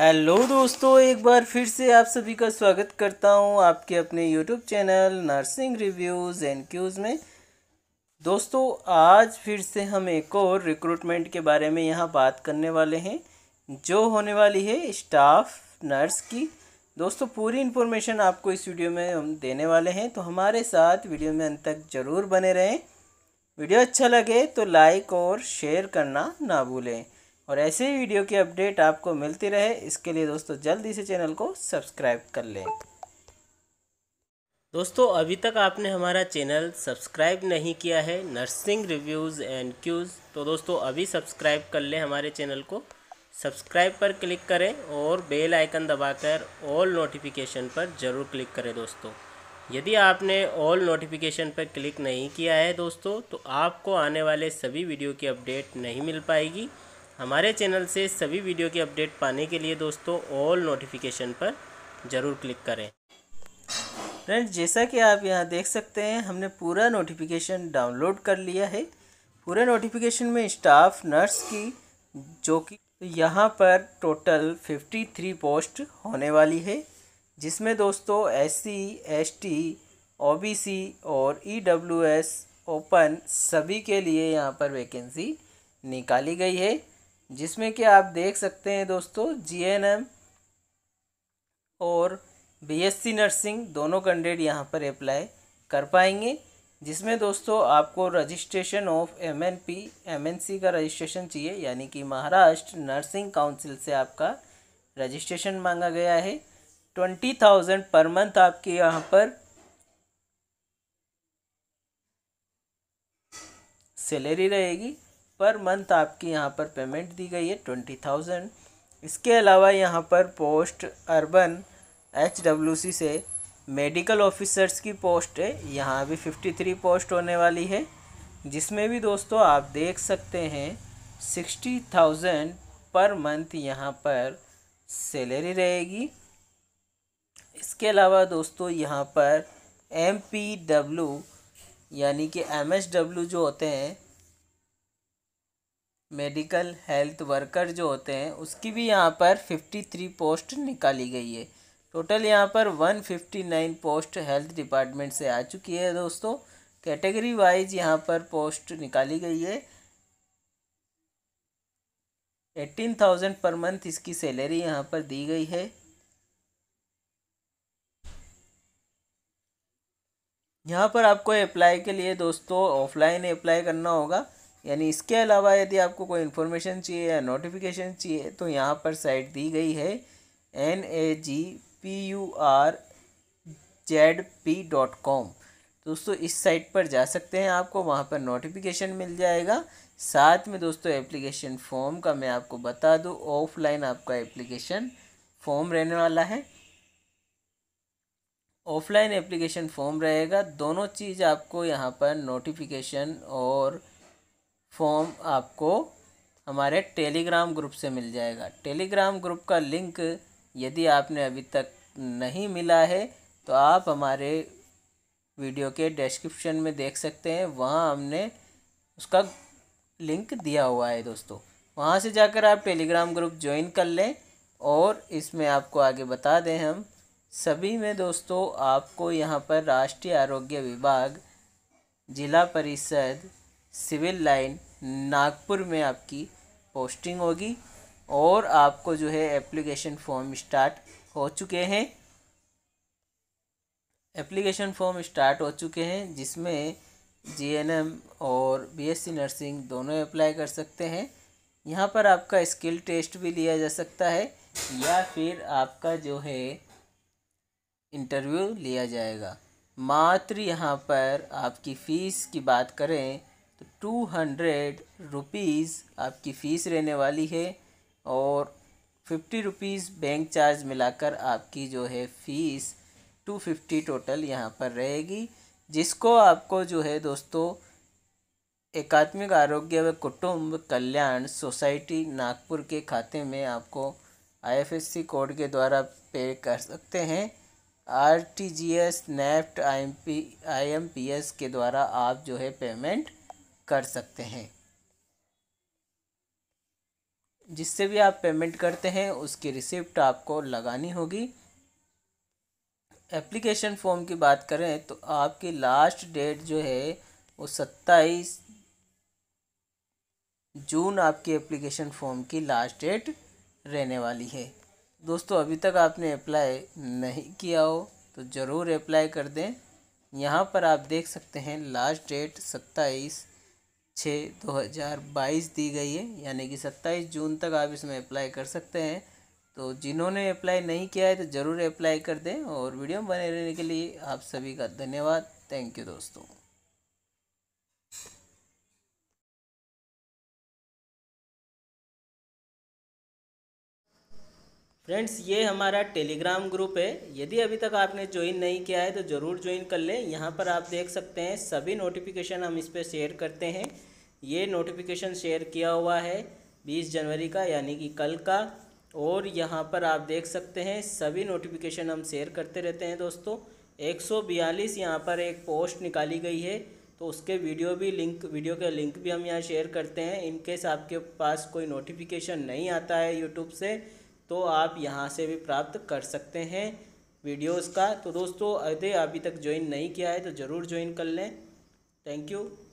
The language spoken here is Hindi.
हेलो दोस्तों एक बार फिर से आप सभी का स्वागत करता हूं आपके अपने YouTube channel nursing reviews and Qs में दोस्तों आज फिर से हम एक और रिक्रूटमेंट के बारे में यहां बात करने वाले हैं जो होने वाली है स्टाफ नर्स की दोस्तों पूरी इन्फॉर्मेशन आपको इस वीडियो में हम देने वाले हैं तो हमारे साथ वीडियो में अंत तक ज़रूर बने रहें वीडियो अच्छा लगे तो लाइक और शेयर करना ना भूलें और ऐसे ही वीडियो की अपडेट आपको मिलती रहे इसके लिए दोस्तों जल्दी से चैनल को सब्सक्राइब कर लें दोस्तों अभी तक आपने हमारा चैनल सब्सक्राइब नहीं किया है नर्सिंग रिव्यूज़ एंड क्यूज़ तो दोस्तों अभी सब्सक्राइब कर लें हमारे चैनल को सब्सक्राइब पर क्लिक करें और बेल आइकन दबाकर ऑल नोटिफिकेशन पर ज़रूर क्लिक करें दोस्तों यदि आपने ऑल नोटिफिकेशन पर क्लिक नहीं किया है दोस्तों तो आपको आने वाले सभी वीडियो की अपडेट नहीं मिल पाएगी हमारे चैनल से सभी वीडियो की अपडेट पाने के लिए दोस्तों ऑल नोटिफिकेशन पर ज़रूर क्लिक करें फ्रेंड्स जैसा कि आप यहाँ देख सकते हैं हमने पूरा नोटिफिकेशन डाउनलोड कर लिया है पूरे नोटिफिकेशन में स्टाफ नर्स की जो कि यहाँ पर टोटल फिफ्टी थ्री पोस्ट होने वाली है जिसमें दोस्तों S C S T O B C और ई डब्ल्यू एस ओपन सभी के लिए यहाँ पर वैकेंसी निकाली गई है जिसमें कि आप देख सकते हैं दोस्तों जीएनएम और बीएससी नर्सिंग दोनों कैंडिडेट यहाँ पर अप्लाई कर पाएंगे जिसमें दोस्तों आपको registration of M N P M N C का रजिस्ट्रेशन चाहिए यानी कि महाराष्ट्र नर्सिंग काउंसिल से आपका रजिस्ट्रेशन मांगा गया है ट्वेंटी थाउजेंड पर मंथ आपके यहाँ पर सैलरी रहेगी पर मंथ आपकी यहाँ पर पेमेंट दी गई है ट्वेंटी थाउजेंड इसके अलावा यहाँ पर post urban H W C से मेडिकल ऑफिसर्स की पोस्ट है यहाँ भी फिफ्टी थ्री पोस्ट होने वाली है जिसमें भी दोस्तों आप देख सकते हैं सिक्सटी थाउजेंड पर मंथ यहाँ पर सैलरी रहेगी इसके अलावा दोस्तों यहाँ पर एम पी डब्ल्यू यानी कि एम एस डब्ल्यू जो होते हैं मेडिकल हेल्थ वर्कर जो होते हैं उसकी भी यहाँ पर फिफ्टी थ्री पोस्ट निकाली गई है टोटल यहाँ पर one fifty nine post health department से आ चुकी है दोस्तों कैटेगरी वाइज यहाँ पर पोस्ट निकाली गई है एटीन थाउजेंड पर मंथ इसकी सैलरी यहाँ पर दी गई है यहाँ पर आपको अप्लाई के लिए दोस्तों ऑफलाइन अप्लाई करना होगा यानी इसके अलावा यदि आपको कोई इन्फॉर्मेशन चाहिए या नोटिफिकेशन चाहिए तो यहाँ पर साइट दी गई है N A G P U R Z P dot com दोस्तों इस साइट पर जा सकते हैं आपको वहाँ पर नोटिफिकेशन मिल जाएगा साथ में दोस्तों एप्लीकेशन फॉर्म का मैं आपको बता दूँ ऑफलाइन आपका एप्लीकेशन फॉर्म रहने वाला है ऑफलाइन एप्लीकेशन फॉर्म रहेगा दोनों चीज़ आपको यहाँ पर नोटिफिकेशन और फॉर्म आपको हमारे टेलीग्राम ग्रुप से मिल जाएगा टेलीग्राम ग्रुप का लिंक यदि आपने अभी तक नहीं मिला है तो आप हमारे वीडियो के डिस्क्रिप्शन में देख सकते हैं वहाँ हमने उसका लिंक दिया हुआ है दोस्तों वहाँ से जाकर आप टेलीग्राम ग्रुप ज्वाइन कर लें और इसमें आपको आगे बता दें हम सभी में दोस्तों आपको यहाँ पर राष्ट्रीय आरोग्य विभाग जिला परिषद सिविल लाइन नागपुर में आपकी पोस्टिंग होगी और आपको जो है एप्लीकेशन फॉर्म स्टार्ट हो चुके हैं एप्लीकेशन फॉर्म स्टार्ट हो चुके हैं जिसमें जीएनएम और बीएससी नर्सिंग दोनों अप्लाई कर सकते हैं यहाँ पर आपका स्किल टेस्ट भी लिया जा सकता है या फिर आपका जो है इंटरव्यू लिया जाएगा मात्र यहाँ पर आपकी फ़ीस की बात करें तो टू हंड्रेड रुपीज़ आपकी फ़ीस रहने वाली है और फिफ्टी रुपीज़ बैंक चार्ज मिलाकर आपकी जो है फ़ीस टू फिफ्टी टोटल यहाँ पर रहेगी जिसको आपको जो है दोस्तों एकात्मिक आरोग्य व कुटुंब कल्याण सोसाइटी नागपुर के खाते में आपको आईएफएससी कोड के द्वारा पे कर सकते हैं आरटीजीएस नेफ्ट आईएमपी आईएमपीएस के द्वारा आप जो है पेमेंट कर सकते हैं जिससे भी आप पेमेंट करते हैं उसकी रिसिप्ट आपको लगानी होगी एप्लीकेशन फॉर्म की बात करें तो आपकी लास्ट डेट जो है वो सत्ताईस जून आपकी एप्लीकेशन फॉर्म की लास्ट डेट रहने वाली है दोस्तों अभी तक आपने अप्लाई नहीं किया हो तो ज़रूर अप्लाई कर दें यहाँ पर आप देख सकते हैं लास्ट डेट सत्ताईस छः दो हज़ार बाईस दी गई है यानी कि सत्ताईस जून तक आप इसमें अप्लाई कर सकते हैं तो जिन्होंने अप्लाई नहीं किया है तो ज़रूर अप्लाई कर दें और वीडियो बने रहने के लिए आप सभी का धन्यवाद थैंक यू दोस्तों फ्रेंड्स ये हमारा टेलीग्राम ग्रुप है यदि अभी तक आपने ज्वाइन नहीं किया है तो ज़रूर ज्वाइन कर लें यहाँ पर आप देख सकते हैं सभी नोटिफिकेशन हम इस पर शेयर करते हैं ये नोटिफिकेशन शेयर किया हुआ है बीस जनवरी का यानी कि कल का और यहाँ पर आप देख सकते हैं सभी नोटिफिकेशन हम शेयर करते रहते हैं दोस्तों एक सौ बयालीस यहाँ पर एक पोस्ट निकाली गई है तो उसके वीडियो भी लिंक वीडियो के लिंक भी हम यहाँ शेयर करते हैं इनकेस आपके पास कोई नोटिफिकेशन नहीं आता है यूट्यूब से तो आप यहाँ से भी प्राप्त कर सकते हैं वीडियोज़ का तो दोस्तों अदे अभी तक ज्वाइन नहीं किया है तो ज़रूर ज्वाइन कर लें थैंक यू